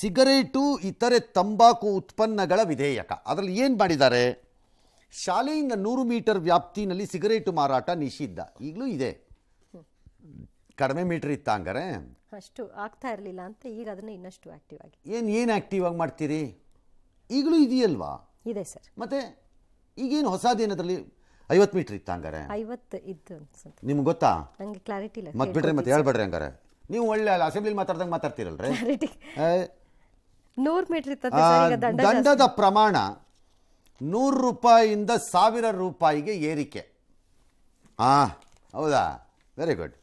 ಸಿಗರೇಟು ಇತರೆ ತಂಬಾಕು ಉತ್ಪನ್ನಗಳ ವಿಧೇಯಕ ಅದರಲ್ಲಿ ಏನು ಮಾಡಿದ್ದಾರೆ ಶಾಲೆಯಿಂದ ನೂರು ಮೀಟರ್ ವ್ಯಾಪ್ತಿನಲ್ಲಿ ಸಿಗರೇಟು ಮಾರಾಟ ನಿಷಿದ್ಧ ಈಗಲೂ ಇದೆ ಕಡಿಮೆ ಮೀಟರ್ ಇತ್ತ ಹಂಗಾರೆ ಅಷ್ಟು ಆಗ್ತಾ ಇರಲಿಲ್ಲ ಅಂತ ಈಗ ಅದನ್ನ ಇನ್ನಷ್ಟು ಆಕ್ಟಿವ್ ಆಗಿ ಏನು ಏನು ಆಕ್ಟಿವ್ ಆಗಿ ಮಾಡ್ತೀರಿ ಈಗಲೂ ಇದೆಯಲ್ವಾ ಇದೆ ಸರ್ ಮತ್ತೆ ಈಗೇನು ಹೊಸದೇನದ್ರಲ್ಲಿ ಐವತ್ತು ಮೀಟರ್ ಇತ್ತು ಹಂಗಾರೆ ನಿಮ್ಗೆ ಗೊತ್ತಾ ನಂಗೆ ಕ್ಲಾರಿಟಿ ಇಲ್ಲ ಮತ್ತೆ ಬಿಡ್ರಿ ಮತ್ತೆ ಹೇಳ್ಬೇಡ್ರಿ ಹಂಗಾರೆ ನೀವು ಒಳ್ಳೆ ಅಲ್ಲ ಅಸೆಂಬ್ಲಿ ಮಾತಾಡ್ದಂಗೆ ಮಾತಾಡ್ತೀರಲ್ರಿ ನೂರು ಮೀಟರ್ ದಂಡದ ಪ್ರಮಾಣ ನೂರು ರೂಪಾಯಿಯಿಂದ ಸಾವಿರ ರೂಪಾಯಿಗೆ ಏರಿಕೆ ಆ ಹೌದಾ ವೆರಿ ಗುಡ್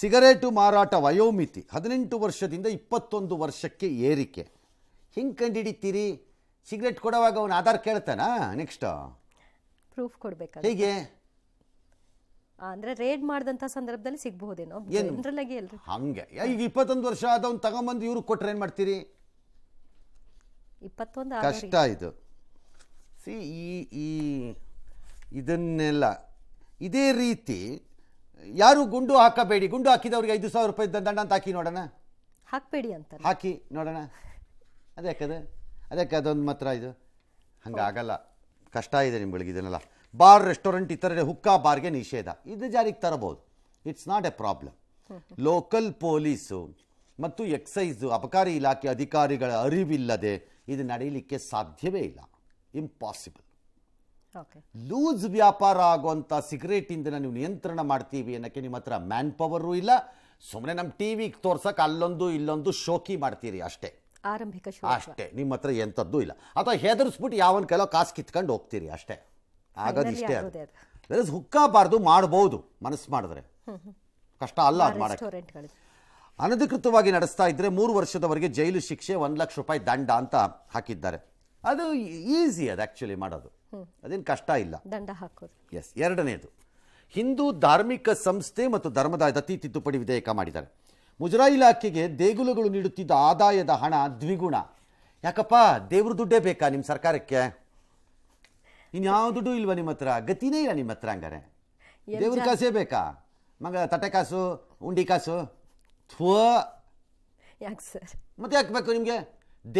ಸಿಗರೇಟು ಮಾರಾಟ ವಯೋಮಿತಿ ಹದಿನೆಂಟು ವರ್ಷದಿಂದ ಇಪ್ಪತ್ತೊಂದು ವರ್ಷಕ್ಕೆ ಏರಿಕೆ ಹಿಂಗೆ ಕಂಡಿಡಿತೀರಿ ಸಿಗರೇಟ್ ಕೊಡೋವಾಗ ಅವನು ಆಧಾರ್ ಕೇಳ್ತಾನಾ ನೆಕ್ಸ್ಟು ಪ್ರೂಫ್ ಕೊಡ್ಬೇಕು ಹೇಗೆ ಅಂದ್ರೆ ರೇಡ್ ಮಾಡಿದಂತ ಸಂದರ್ಭದಲ್ಲಿ ಸಿಗಬಹುದೇನೋ ಜನರಲ್ ಆಗಿ ಹಂಗೆ ಈಗ ಇಪ್ಪತ್ತೊಂದು ವರ್ಷ ಆದ ಅವ್ನು ತಗೊಂಬಂದು ಇವ್ರಿಗೆ ಕೊಟ್ರೆ ಏನು ಮಾಡ್ತೀರಿ ಇಪ್ಪತ್ತೊಂದು ಕಷ್ಟ ಇದು ಸಿ ಈ ಈ ಇದನ್ನೆಲ್ಲ ಇದೇ ರೀತಿ ಯಾರು ಗುಂಡು ಹಾಕಬೇಡಿ ಗುಂಡು ಹಾಕಿದವ್ರಿಗೆ ಐದು ಸಾವಿರ ರೂಪಾಯಿ ದಂಡ ಅಂತ ಹಾಕಿ ನೋಡೋಣ ಹಾಕಬೇಡಿ ಅಂತ ಹಾಕಿ ನೋಡೋಣ ಅದಕ್ಕೆ ಅದಕ್ಕೆ ಅದೊಂದು ಮಾತ್ರ ಇದು ಹಂಗಾಗಲ್ಲ ಕಷ್ಟ ಇದೆ ನಿಮ್ಗಳಿಗೆ ಇದನ್ನೆಲ್ಲ ಬಾರ್ ರೆಸ್ಟೋರೆಂಟ್ ಇತರಡೆ ಹುಕ್ಕಾ ಬಾರ್ಗೆ ನಿಷೇಧ ಇದು ಜಾರಿಗೆ ತರಬಹುದು it's not a problem local police ಮತ್ತು ಎಕ್ಸೈಸು ಅಬಕಾರಿ ಇಲಾಖೆ ಅಧಿಕಾರಿಗಳ ಅರಿವಿಲ್ಲದೆ ಇದು ನಡೆಯಲಿಕ್ಕೆ ಸಾಧ್ಯವೇ ಇಲ್ಲ ಇಂಪಾಸಿಬಲ್ ಲೂಸ್ ವ್ಯಾಪಾರ ಆಗುವಂಥ ಸಿಗರೇಟಿಂದ ನೀವು ನಿಯಂತ್ರಣ ಮಾಡ್ತೀವಿ ಅನ್ನೋಕ್ಕೆ ನಿಮ್ಮ ಹತ್ರ ಮ್ಯಾನ್ ಪವರು ಇಲ್ಲ ಸುಮ್ಮನೆ ನಮ್ಮ ಟಿ ವಿಗೆ ತೋರ್ಸಕ್ಕೆ ಅಲ್ಲೊಂದು ಇಲ್ಲೊಂದು ಶೋಕಿ ಮಾಡ್ತೀರಿ ಅಷ್ಟೇ ಆರಂಭಿಕ ಅಷ್ಟೇ ನಿಮ್ಮ ಹತ್ರ ಎಂಥದ್ದು ಇಲ್ಲ ಅಥವಾ ಹೆದರ್ಸ್ಬಿಟ್ಟು ಯಾವನ್ ಕೆಲವು ಕಾಸು ಕಿತ್ಕೊಂಡು ಹೋಗ್ತೀರಿ ಅಷ್ಟೇ ಇಷ್ಟೇ ಅದು ಹುಕ್ಕಾಬಾರ್ದು ಮಾಡಬಹುದು ಮನಸ್ಸು ಮಾಡಿದ್ರೆ ಕಷ್ಟ ಅಲ್ಲ ಅದು ಮಾಡಕ್ಕೆ ಅನಧಿಕೃತವಾಗಿ ನಡೆಸ್ತಾ ಇದ್ರೆ ಮೂರು ವರ್ಷದವರೆಗೆ ಜೈಲು ಶಿಕ್ಷೆ ಒಂದ್ ಲಕ್ಷ ರೂಪಾಯಿ ದಂಡ ಅಂತ ಹಾಕಿದ್ದಾರೆ ಅದು ಈಸಿ ಅದು ಆಕ್ಚುಲಿ ಮಾಡೋದು ಅದೇನು ಕಷ್ಟ ಇಲ್ಲ ದಂಡ ಹಾಕೋದು ಎಸ್ ಎರಡನೇದು ಹಿಂದೂ ಧಾರ್ಮಿಕ ಸಂಸ್ಥೆ ಮತ್ತು ಧರ್ಮದ ದತ್ತಿ ತಿದ್ದುಪಡಿ ವಿಧೇಯಕ ಮಾಡಿದ್ದಾರೆ ಮುಜರಾಯಿ ಇಲಾಖೆಗೆ ದೇಗುಲಗಳು ನೀಡುತ್ತಿದ್ದ ಆದಾಯದ ಹಣ ದ್ವಿಗುಣ ಯಾಕಪ್ಪ ದೇವ್ರ ದುಡ್ಡೇ ಬೇಕಾ ನಿಮ್ಮ ಸರ್ಕಾರಕ್ಕೆ ಇನ್ಯಾವ ದುಡ್ಡು ಇಲ್ವಾ ನಿಮ್ಮ ಹತ್ರ ಗತಿನೇ ಇಲ್ಲ ನಿಮ್ಮ ಹತ್ರ ಹಂಗಾರೆ ದೇವ್ರ ಕಾಸೇ ಬೇಕಾ ಮಗ ತಟ್ಟೆ ಕಾಸು ಉಂಡಿ ಕಾಸು ಸರ್ ಮತ್ತೆ ಯಾಕೆ ಬೇಕು ನಿಮಗೆ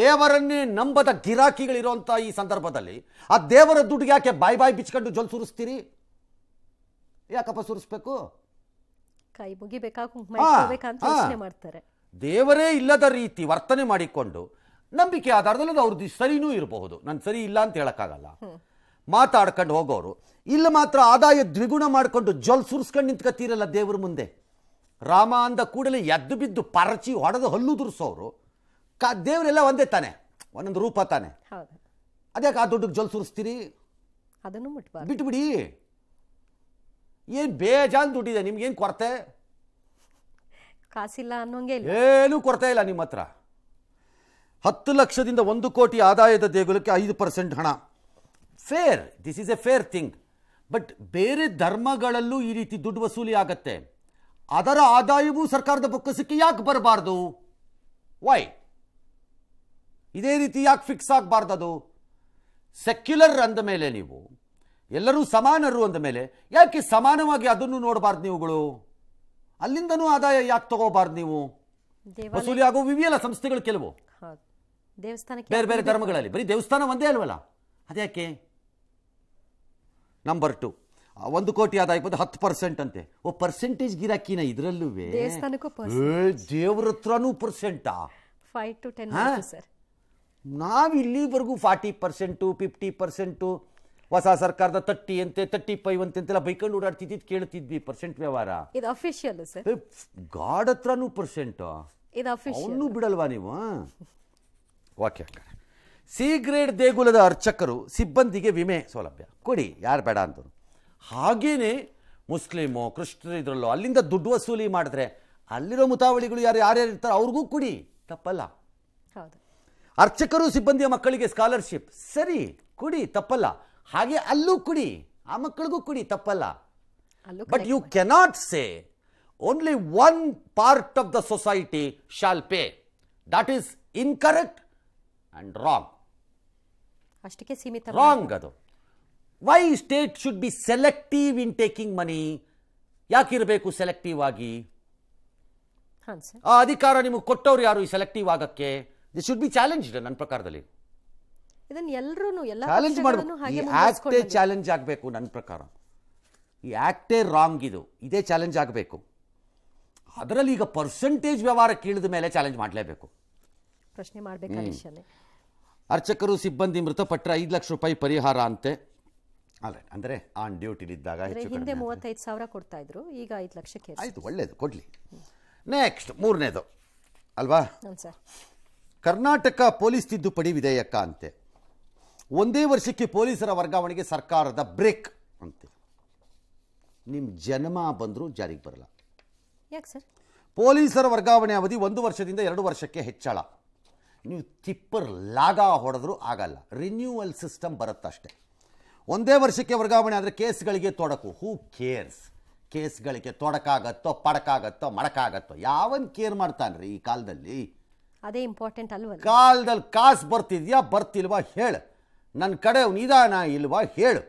ದೇವರನ್ನೇ ನಂಬದ ಗಿರಾಕಿಗಳಿರುವಂಥ ಈ ಸಂದರ್ಭದಲ್ಲಿ ಆ ದೇವರ ದುಡ್ಡು ಯಾಕೆ ಬಾಯ್ ಬಾಯಿ ಬಿಚ್ಕೊಂಡು ಜೊಲ್ ಸುರಿಸ್ತೀರಿ ಯಾಕಪ್ಪ ಸುರಿಸ್ಬೇಕು ಕೈ ಮುಗಿಬೇಕಾ ಕುಂಕುಮ ಯೋಚನೆ ಮಾಡ್ತಾರೆ ದೇವರೇ ಇಲ್ಲದ ರೀತಿ ವರ್ತನೆ ಮಾಡಿಕೊಂಡು ನಂಬಿಕೆ ಆಧಾರದಲ್ಲಿ ಅವ್ರದ್ದು ಸರಿನೂ ಇರಬಹುದು ನಾನು ಸರಿ ಇಲ್ಲ ಅಂತ ಹೇಳಕ್ಕಾಗಲ್ಲ ಮಾತಾಡ್ಕೊಂಡು ಹೋಗೋರು ಇಲ್ಲ ಮಾತ್ರ ಆದಾಯ ದ್ವಿಗುಣ ಮಾಡಿಕೊಂಡು ಜೊಲ್ ಸುರಿಸ್ಕೊಂಡು ನಿಂತ್ಕತ್ತೀರಲ್ಲ ದೇವ್ರ ಮುಂದೆ ರಾಮ ಅಂದ ಕೂಡಲೇ ಎದ್ದು ಬಿದ್ದು ಪರಚಿ ಹೊಡೆದು ಹಲ್ಲು ದುರ್ಸೋರು ಕಾ ದೇವರೆಲ್ಲ ಒಂದೇ ತಾನೆ ಒಂದೊಂದು ರೂಪ ತಾನೆ ಅದ್ಯಾಕೆ ಆ ದುಡ್ಡು ಜೊಲ್ ಸುರಿಸ್ತೀರಿ ಅದನ್ನು ಬಿಟ್ಟು ಬಿಡಿ ಏನು ಬೇಜಾನ್ ದುಡ್ಡಿದೆ ನಿಮ್ಗೇನು ಕೊರತೆ ಕಾಸಿಲ್ಲ ಅನ್ನೋಂಗೆ ಏನೂ ಕೊರತೆ ಇಲ್ಲ ನಿಮ್ಮ ಹತ್ರ ಹತ್ತು ಲಕ್ಷದಿಂದ ಒಂದು ಕೋಟಿ ಆದಾಯದ ದೇಗುಲಕ್ಕೆ ಐದು ಪರ್ಸೆಂಟ್ ಹಣ fair this is a fair thing but ಬೇರೆ ಧರ್ಮಗಳಲ್ಲೂ ಈ ರೀತಿ ದುಡ್ಡು ವಸೂಲಿ ಆಗತ್ತೆ ಅದರ ಆದಾಯವೂ ಸರ್ಕಾರದ ಬೊಕ್ಕಸಕ್ಕೆ ಯಾಕೆ ಬರಬಾರ್ದು ವೈ ಇದೇ ರೀತಿ ಯಾಕೆ ಫಿಕ್ಸ್ ಆಗಬಾರ್ದು ಸೆಕ್ಯುಲರ್ ಅಂದ ಮೇಲೆ ನೀವು ಎಲ್ಲರೂ ಸಮಾನರು ಅಂದ ಮೇಲೆ ಯಾಕೆ ಸಮಾನವಾಗಿ ಅದನ್ನು ನೋಡಬಾರ್ದು ನೀವುಗಳು ಅಲ್ಲಿಂದನೂ ಆದಾಯ ಯಾಕೆ ತಗೋಬಾರ್ದು ನೀವು ವಸೂಲಿ ಆಗೋ ವಿವಿಯಲ್ಲ ಸಂಸ್ಥೆಗಳು ಕೆಲವು ದೇವಸ್ಥಾನಕ್ಕೆ ಬೇರೆ ಬೇರೆ ಧರ್ಮಗಳಲ್ಲಿ ಬರೀ ದೇವಸ್ಥಾನ ಒಂದೇ ಅಲ್ವಲ್ಲ ಅದ್ಯಾಕೆ ನಂಬರ್ ಟು ಒಂದು ಕೋಟಿ ಆದಾಯ ಬಂದು ಹತ್ತು ಪರ್ಸೆಂಟ್ ಅಂತೆ ಓ ಪರ್ಸೆಂಟೇಜ್ ಗಿರಾಕಿನ ಇದರಲ್ಲೂ ದೇವ್ರ ಹತ್ರನೂ ಪರ್ಸೆಂಟಾ ನಾವಿಲ್ಲಿವರೆಗೂ ಫಾರ್ಟಿ ಪರ್ಸೆಂಟು ಫಿಫ್ಟಿ ಪರ್ಸೆಂಟು ಹೊಸ ಸರ್ಕಾರದ ತಟ್ಟಿ ಅಂತೆ ತಟ್ಟಿ ಫೈವ್ ಅಂತೆಲ್ಲ ಬೈಕೊಂಡು ಓಡಾಡ್ತಿದ್ದು ಕೇಳ್ತಿದ್ವಿ ಪರ್ಸೆಂಟ್ ವ್ಯವಹಾರ ಇದು ಅಫಿಷಿಯಲ್ ಸರ್ ಗಾಡ್ ಹತ್ರನೂ ಪರ್ಸೆಂಟ್ ಇದು ಅಫಿಷಿಯಲ್ ಬಿಡಲ್ವಾ ನೀವು ಓಕೆ ಸಿ ಗ್ರೇಡ್ ದೇಗುಲದ ಅರ್ಚಕರು ಸಿಬ್ಬಂದಿಗೆ ವಿಮೆ ಸೌಲಭ್ಯ ಕೊಡಿ ಯಾರು ಬೇಡ ಅಂತ ಹಾಗೇನೆ ಮುಸ್ಲಿಮು ಇದ್ರಲ್ಲೋ ಅಲ್ಲಿಂದ ದುಡ್ಡು ವಸೂಲಿ ಮಾಡಿದ್ರೆ ಅಲ್ಲಿರೋ ಮುತಾವಳಿಗಳು ಯಾರು ಯಾರ್ಯಾರು ಇರ್ತಾರೆ ಅವ್ರಿಗೂ ಕೊಡಿ ತಪ್ಪಲ್ಲ ಅರ್ಚಕರು ಸಿಬ್ಬಂದಿಯ ಮಕ್ಕಳಿಗೆ ಸ್ಕಾಲರ್ಶಿಪ್ ಸರಿ ಕೊಡಿ ತಪ್ಪಲ್ಲ ಹಾಗೆ ಅಲ್ಲೂ ಕುಡಿ ಆ ಮಕ್ಕಳಿಗೂ ಕುಡಿ ತಪ್ಪಲ್ಲ but you cannot say only one part of the society shall pay that is incorrect and wrong ಅಷ್ಟಕ್ಕೆ ಸೀಮಿತ ರಾಂಗ್ ಅದು why state should be selective in taking money ಯಾಕಿರಬೇಕು ಸೆಲೆಕ್ಟಿವ್ ಆಗಿ ಆ ಅಧಿಕಾರ ನಿಮಗೆ ಕೊಟ್ಟವ್ರು ಯಾರು ಈ ಸೆಲೆಕ್ಟಿವ್ ಆಗಕ್ಕೆ ದಿಸ್ ಶುಡ್ ಬಿ ಚಾಲೆಂಜ್ ನನ್ನ ಪ್ರಕಾರದಲ್ಲಿ ಇದನ್ನ ಎಲ್ಲರೂ ಎಲ್ಲ ಚಾಲೆಂಜ್ ಮಾಡಬೇಕು ಈ ಆಕ್ಟೇ ಚಾಲೆಂಜ್ ಆಗಬೇಕು ನನ್ನ ಪ್ರಕಾರ ಈ ಆಕ್ಟೇ ರಾಂಗ್ ಇದು ಇದೇ ಚಾಲೆಂಜ್ ಆಗಬೇಕು ಅದರಲ್ಲಿ ಈಗ ಪರ್ಸೆಂಟೇಜ್ ವ್ಯವಹಾರ ಕೇಳಿದ ಮೇಲೆ ಚಾಲೆಂಜ್ ಮಾಡಲೇಬೇಕು ಪ್ರಶ್ನೆ ಮಾಡಬೇಕು ಅರ್ಚಕರು ಸಿಬ್ಬಂದಿ ಮೃತಪಟ್ಟರೆ ಐದು ಲಕ್ಷ ರೂಪಾಯಿ ಪರಿಹಾರ ಅಂತೆ ಅಲ್ಲ ಅಂದರೆ ಆನ್ ಇದ್ದಾಗ ಹಿಂದೆ ಮೂವತ್ತೈದು ಸಾವಿರ ಕೊಡ್ತಾ ಇದ್ರು ಈಗ ಐದು ಲಕ್ಷಕ್ಕೆ ಆಯಿತು ಒಳ್ಳೇದು ಕೊಡಲಿ ನೆಕ್ಸ್ಟ್ ಮೂರನೇದು ಅಲ್ವಾ ಕರ್ನಾಟಕ ಪೊಲೀಸ್ ತಿದ್ದುಪಡಿ ವಿಧೇಯಕ ಅಂತೆ ಒಂದೇ ವರ್ಷಕ್ಕೆ ಪೊಲೀಸರ ವರ್ಗಾವಣೆಗೆ ಸರ್ಕಾರದ ಬ್ರೇಕ್ ಅಂತ ನಿಮ್ಮ ಜನ್ಮ ಬಂದರೂ ಜಾರಿಗೆ ಬರಲ್ಲ ಯಾಕೆ ಸರ್ ಪೊಲೀಸರ ವರ್ಗಾವಣೆ ಅವಧಿ ಒಂದು ವರ್ಷದಿಂದ ಎರಡು ವರ್ಷಕ್ಕೆ ಹೆಚ್ಚಳ ನೀವು ತಿಪ್ಪರ್ ಲಾಗ ಹೊಡೆದ್ರೂ ಆಗಲ್ಲ ರಿನ್ಯೂವಲ್ ಸಿಸ್ಟಮ್ ಬರುತ್ತಷ್ಟೆ ಒಂದೇ ವರ್ಷಕ್ಕೆ ವರ್ಗಾವಣೆ ಆದರೆ ಕೇಸ್ಗಳಿಗೆ ತೊಡಕು ಹೂ ಕೇರ್ಸ್ ಕೇಸ್ಗಳಿಗೆ ತೊಡಕಾಗತ್ತೋ ಪಡಕಾಗತ್ತೋ ಮಡಕಾಗತ್ತೋ ಯಾವನ್ ಕೇರ್ ಮಾಡ್ತಾನ್ರಿ ಈ ಕಾಲದಲ್ಲಿ ಅದೇ ಇಂಪಾರ್ಟೆಂಟ್ ಅಲ್ವಾ ಕಾಲದಲ್ಲಿ ಕಾಸು ಬರ್ತಿದ್ಯಾ ಬರ್ತಿಲ್ವಾ ಹೇಳು ನನ್ನ ಕಡೆ ನಿಧಾನ ಇಲ್ವಾ ಹೇಳು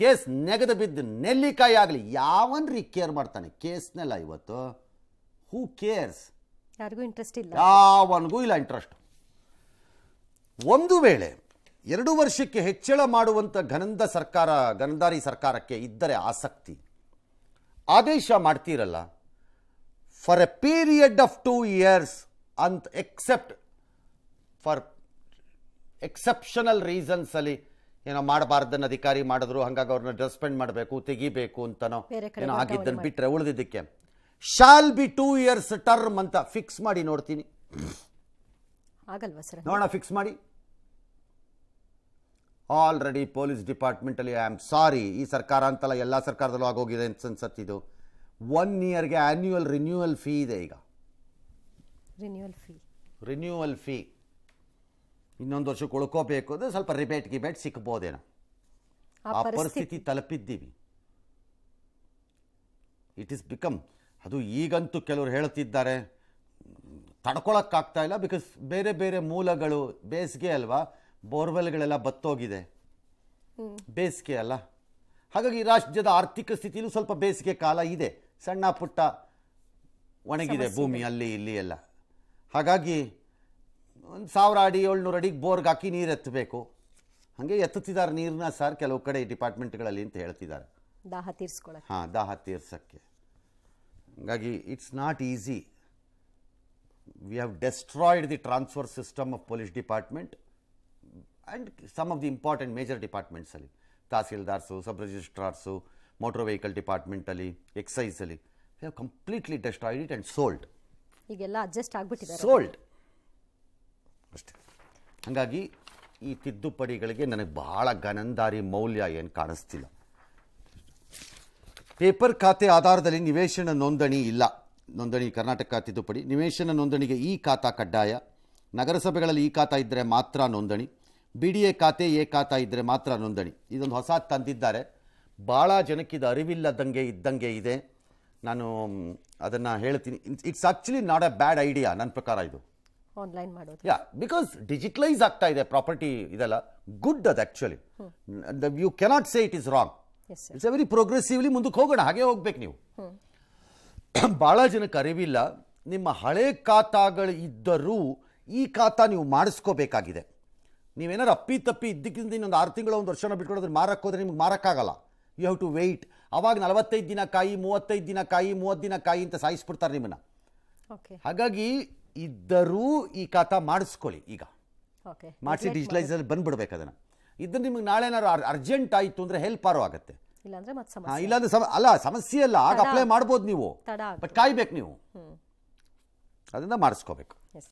ಕೇಸ್ ನೆಗೆದು ಬಿದ್ದು ನೆಲ್ಲಿಕಾಯಿ ಆಗಲಿ ರೀ ಕೇರ್ ಮಾಡ್ತಾನೆ ಕೇಸ್ನೆಲ್ಲ ಇವತ್ತು ಹೂ ಕೇರ್ಸ್ ಯಾರಿಗೂ ಇಂಟ್ರೆಸ್ಟ್ ಇಲ್ಲ ಯಾವನಿಗೂ ಇಲ್ಲ ಇಂಟ್ರೆಸ್ಟ್ ಒಂದು ವೇಳೆ ಎರಡು ವರ್ಷಕ್ಕೆ ಹೆಚ್ಚಳ ಮಾಡುವಂಥ ಘನಂದ ಸರ್ಕಾರ ಘನಂದಾರಿ ಸರ್ಕಾರಕ್ಕೆ ಇದ್ದರೆ ಆಸಕ್ತಿ ಆದೇಶ ಮಾಡ್ತೀರಲ್ಲ for a period of two years ಅಂತ ಎಕ್ಸೆಪ್ಟ್ ಫಾರ್ ಎಕ್ಸೆಪ್ಷನಲ್ ರೀಸನ್ಸ್ ಅಲ್ಲಿ ಏನೋ ಮಾಡಬಾರ್ದನ್ನ ಅಧಿಕಾರಿ ಮಾಡಿದ್ರು ಹಂಗಾಗಿ ಅವ್ರನ್ನ ಸಸ್ಪೆಂಡ್ ಮಾಡಬೇಕು ತೆಗಿಬೇಕು ಅಂತನೋ ಏನೋ ಆಗಿದ್ದನ್ನು ಬಿಟ್ಟರೆ ಉಳಿದಿದ್ದಕ್ಕೆ shall be two years term ಅಂತ ಫಿಕ್ಸ್ ಮಾಡಿ ನೋಡ್ತೀನಿ ನೋಡೋಣ ಫಿಕ್ಸ್ ಮಾಡಿ ಆಲ್ರೆಡಿ ಪೊಲೀಸ್ ಡಿಪಾರ್ಟ್ಮೆಂಟಲ್ಲಿ ಐ ಆಮ್ ಸಾರಿ ಈ ಸರ್ಕಾರ ಅಂತಲ್ಲ ಎಲ್ಲ ಸರ್ಕಾರದಲ್ಲೂ ಆಗೋಗಿದೆ ಅಂತ ಇದು ಒನ್ ಇಯರ್ಗೆ ಆನ್ಯುವಲ್ ರಿನ್ಯೂವಲ್ ಫೀ ಇದೆ ಈಗ ರಿನ್ಯೂವಲ್ ಫೀ ರಿನ್ಯೂವಲ್ ಫೀ ಇನ್ನೊಂದು ವರ್ಷಕ್ಕೆ ಉಳ್ಕೋಬೇಕು ಅಂದರೆ ಸ್ವಲ್ಪ ರಿಬೇಟ್ ಗಿಬೇಟ್ ಸಿಕ್ಬೋದೇನೋ ಆ ಪರಿಸ್ಥಿತಿ ತಲುಪಿದ್ದೀವಿ ಇಟ್ ಇಸ್ ಬಿಕಮ್ ಅದು ಈಗಂತೂ ಕೆಲವರು ಹೇಳ್ತಿದ್ದಾರೆ ತಡ್ಕೊಳಕ್ಕಾಗ್ತಾ ಇಲ್ಲ ಬಿಕಾಸ್ ಬೇರೆ ಬೇರೆ ಮೂಲಗಳು ಬೇಸಿಗೆ ಅಲ್ವಾ ಬೋರ್ವೆಲ್ಗಳೆಲ್ಲ ಬತ್ತೋಗಿದೆ ಬೇಸಿಗೆ ಅಲ್ಲ ಹಾಗಾಗಿ ರಾಜ್ಯದ ಆರ್ಥಿಕ ಸ್ಥಿತಿಯೂ ಸ್ವಲ್ಪ ಬೇಸಿಗೆ ಕಾಲ ಇದೆ ಸಣ್ಣ ಪುಟ್ಟ ಒಣಗಿದೆ ಭೂಮಿ ಅಲ್ಲಿ ಇಲ್ಲಿ ಎಲ್ಲ ಹಾಗಾಗಿ ಒಂದು ಸಾವಿರ ಅಡಿ ಏಳ್ನೂರು ಅಡಿಗೆ ಬೋರ್ಗೆ ಹಾಕಿ ನೀರು ಎತ್ತಬೇಕು ಹಾಗೆ ಎತ್ತುತ್ತಿದ್ದಾರೆ ನೀರನ್ನ ಸರ್ ಕೆಲವು ಕಡೆ ಡಿಪಾರ್ಟ್ಮೆಂಟ್ಗಳಲ್ಲಿ ಅಂತ ಹೇಳ್ತಿದ್ದಾರೆ ದಾಹ ಹಾಂ ದಾಹ ತೀರ್ಸೋಕ್ಕೆ ಹಾಗಾಗಿ it's not easy we have destroyed the transfer system of police department and some of the important major ಡಿಪಾರ್ಟ್ಮೆಂಟ್ಸಲ್ಲಿ ತಹಸೀಲ್ದಾರ್ಸು ಸಬ್ ರಿಜಿಸ್ಟ್ರಾರ್ಸು ಮೋಟಾರ್ ವೆಹಿಕಲ್ ಡಿಪಾರ್ಟ್ಮೆಂಟಲ್ಲಿ ಎಕ್ಸೈಸಲ್ಲಿ we have completely destroyed it and sold ಈಗೆಲ್ಲ ಅಡ್ಜಸ್ಟ್ ಆಗಿಬಿಟ್ಟಿದೆ ಸೋಲ್ಡ್ ಅಷ್ಟೇ ಹಾಗಾಗಿ ಈ ತಿದ್ದುಪಡಿಗಳಿಗೆ ನನಗೆ ಬಹಳ ಗನಂದಾರಿ ಮೌಲ್ಯ ಏನು ಕಾಣಿಸ್ತಿಲ್ಲ ಪೇಪರ್ ಖಾತೆ ಆಧಾರದಲ್ಲಿ ನಿವೇಶನ ನೋಂದಣಿ ಇಲ್ಲ ನೋಂದಣಿ ಕರ್ನಾಟಕ ತಿದ್ದುಪಡಿ ನಿವೇಶನ ನೋಂದಣಿಗೆ ಈ ಖಾತಾ ಕಡ್ಡಾಯ ನಗರಸಭೆಗಳಲ್ಲಿ ಈ ಖಾತಾ ಇದ್ದರೆ ಮಾತ್ರ ನೋಂದಣಿ ಬಿ ಡಿ ಎ ಖಾತೆ ಎ ಖಾತಾ ಇದ್ದರೆ ಮಾತ್ರ ನೋಂದಣಿ ಇದೊಂದು ಹೊಸ ತಂದಿದ್ದಾರೆ ಭಾಳ ಇದು ಅರಿವಿಲ್ಲದಂಗೆ ಇದ್ದಂಗೆ ಇದೆ ನಾನು ಅದನ್ನು ಹೇಳ್ತೀನಿ it's actually not a bad idea ನನ್ನ ಪ್ರಕಾರ ಇದು ಆನ್ಲೈನ್ ಮಾಡೋದು ಯಾ ಬಿಕಾಸ್ ಡಿಜಿಟಲೈಸ್ ಆಗ್ತಾ ಇದೆ ಪ್ರಾಪರ್ಟಿ ಇದೆಲ್ಲ ಗುಡ್ ಅದು actually you cannot say it is wrong it's very progressively ಮುಂದಕ್ಕೆ ಹೋಗೋಣ ಹಾಗೆ ಹೋಗ್ಬೇಕು ನೀವು ಭಾಳ [COUGHS] ಜನಕ್ಕೆ ಅರಿವಿಲ್ಲ ನಿಮ್ಮ ಹಳೆ ಖಾತಾಗಳು ಇದ್ದರೂ ಈ ಖಾತಾ ನೀವು ಮಾಡಿಸ್ಕೋಬೇಕಾಗಿದೆ ನೀವೇನಾರು ಅಪ್ಪಿ ತಪ್ಪಿ ಇದ್ದಕ್ಕಿಂತ ಇನ್ನೊಂದು ಆರು ತಿಂಗಳು ಒಂದು ವರ್ಷನ ಮಾರಕ್ಕೆ ಮಾರಕ್ಕೋದ್ರೆ ನಿಮ್ಗೆ ಮಾರಕ್ಕಾಗಲ್ಲ ಯು ಹ್ಯಾವ್ ಟು ವೆಯ್ಟ್ ಆವಾಗ ನಲವತ್ತೈದು ದಿನ ಕಾಯಿ ಮೂವತ್ತೈದು ದಿನ ಕಾಯಿ ಮೂವತ್ತು ದಿನ ಕಾಯಿ ಅಂತ ಸಾಯಿಸ್ಬಿಡ್ತಾರೆ ನಿಮ್ಮನ್ನು ಹಾಗಾಗಿ ಇದ್ದರೂ ಈ ಖಾತಾ ಮಾಡಿಸ್ಕೊಳ್ಳಿ ಈಗ ಮಾಡಿಸಿ ಡಿಜಿಟಲೈಸಲ್ಲಿ ಬಂದ್ಬಿಡ್ಬೇಕು ಅದನ್ನು ಇದನ್ನು ನಿಮಗೆ ನಾಳೆ ಏನಾದ್ರು ಅರ್ಜೆಂಟ್ ಆಯಿತು ಅಂದರೆ ಹೆಲ್ಪ್ ಆರೋ ಆಗುತ್ತೆ ಇಲ್ಲಾಂದ್ರೆ ಅಲ್ಲ ಸಮಸ್ಯೆ ಅಲ್ಲ ಆಗ ಅಪ್ಲೈ ಮಾಡ್ಬೋದು ನೀವು ಬಟ್ ಕಾಯ್ಬೇಕು ನೀವು ಅದನ್ನ ಮಾಡಿಸ್ಕೋಬೇಕು